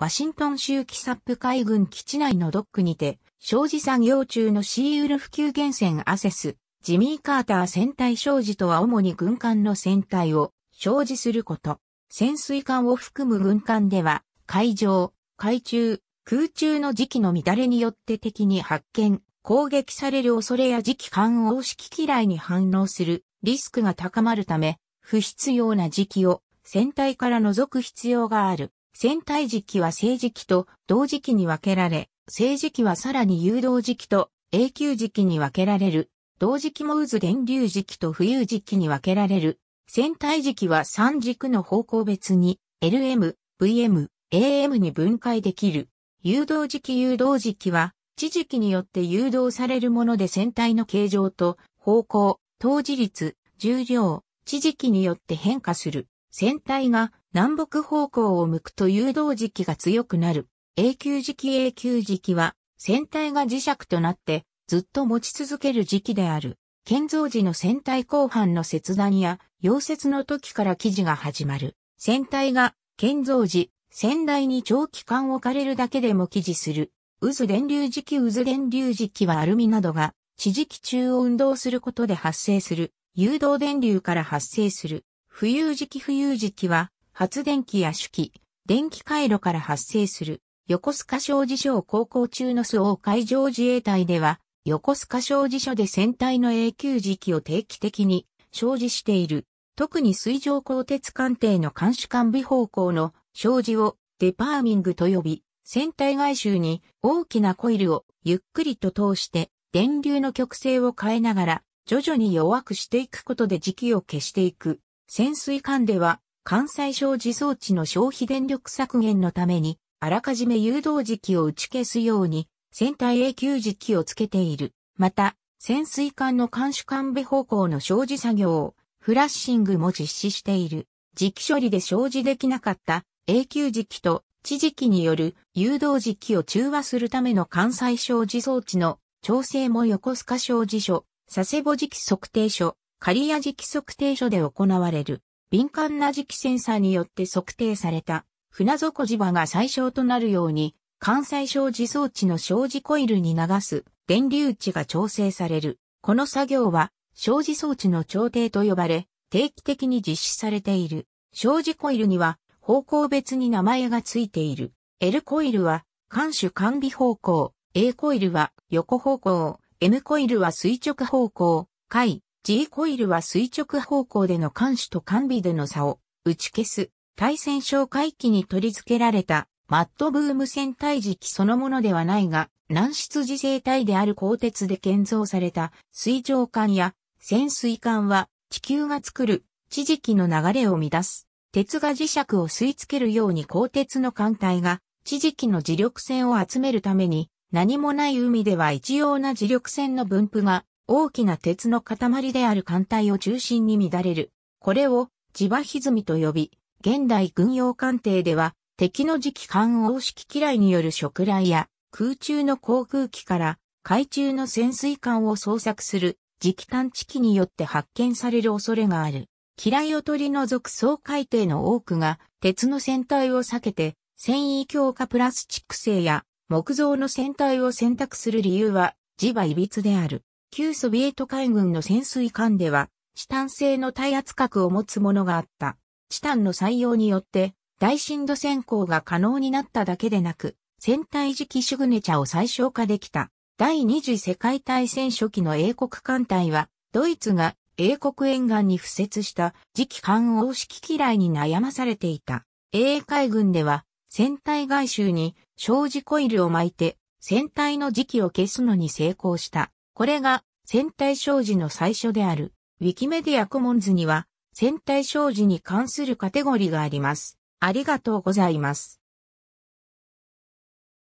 ワシントン州キサップ海軍基地内のドックにて、障子作業中のシーウルフ級源船アセス、ジミー・カーター戦隊商事とは主に軍艦の船体を障子すること。潜水艦を含む軍艦では、海上、海中、空中の時期の乱れによって敵に発見、攻撃される恐れや時期反応式嫌いに反応するリスクが高まるため、不必要な時期を船体から除く必要がある。戦隊時期は正時期と同時期に分けられ、正時期はさらに誘導時期と永久時期に分けられる。同時期も渦電流時期と浮遊時期に分けられる。戦隊時期は3軸の方向別に LM、VM、AM に分解できる。誘導時期誘導時期は、地時期によって誘導されるもので船体の形状と方向、当磁率、重量、地時期によって変化する。船体が南北方向を向くと誘導気が強くなる。永久気永久気は、船体が磁石となって、ずっと持ち続ける時期である。建造時の船体後半の切断や、溶接の時から生地が始まる。船体が建造時、船台に長期間置かれるだけでも生地する。渦電流磁気渦電流磁気はアルミなどが地磁気中を運動することで発生する。誘導電流から発生する浮遊磁気浮遊磁気は、発電機や主機、電気回路から発生する、横須賀小事所を航行中の周防海上自衛隊では、横須賀小事所で船体の永久磁気を定期的に生じしている。特に水上鋼鉄艦艇の監視管備方向の障子をデパーミングと呼び、船体外周に大きなコイルをゆっくりと通して電流の曲線を変えながら徐々に弱くしていくことで磁気を消していく潜水艦では、艦載障子装置の消費電力削減のために、あらかじめ誘導期を打ち消すように、船体永久気をつけている。また、潜水艦の監視艦部方向の障子作業を、フラッシングも実施している。磁気処理で生じできなかった永久磁気と地磁気による誘導磁気を中和するための関西障子装置の調整も横須賀障子所、佐世保磁気測定所、仮や磁気測定所で行われる、敏感な磁気センサーによって測定された、船底磁場が最小となるように、関西小磁装置の小磁コイルに流す電流値が調整される。この作業は、小磁装置の調停と呼ばれ、定期的に実施されている。小磁コイルには、方向別に名前がついている。L コイルは、監守完備方向。A コイルは横方向。M コイルは垂直方向。回。G コイルは垂直方向での艦首と艦尾での差を打ち消す対戦哨戒機に取り付けられたマットブーム戦隊時期そのものではないが軟質自生体である鋼鉄で建造された水上艦や潜水艦は地球が作る地磁気の流れを乱す。鉄が磁石を吸い付けるように鋼鉄の艦隊が地磁気の磁力線を集めるために何もない海では一様な磁力線の分布が大きな鉄の塊である艦隊を中心に乱れる。これを地場歪みと呼び、現代軍用艦艇では敵の磁気艦応式機雷による食雷や空中の航空機から海中の潜水艦を捜索する磁気探知機によって発見される恐れがある。機雷を取り除く総海底の多くが鉄の船体を避けて繊維強化プラスチック製や木造の船体を選択する理由は磁場歪である。旧ソビエト海軍の潜水艦では、チタン製の耐圧核を持つものがあった。チタンの採用によって、大深度潜航が可能になっただけでなく、船体磁気シグネチャを最小化できた。第二次世界大戦初期の英国艦隊は、ドイツが英国沿岸に付設した磁気艦欧式嫌いに悩まされていた。英海軍では、船体外周に障子コイルを巻いて、船体の磁気を消すのに成功した。これが戦隊商事の最初である、ウィキメディアコモンズには、戦隊商事に関するカテゴリがあります。ありがとうございます。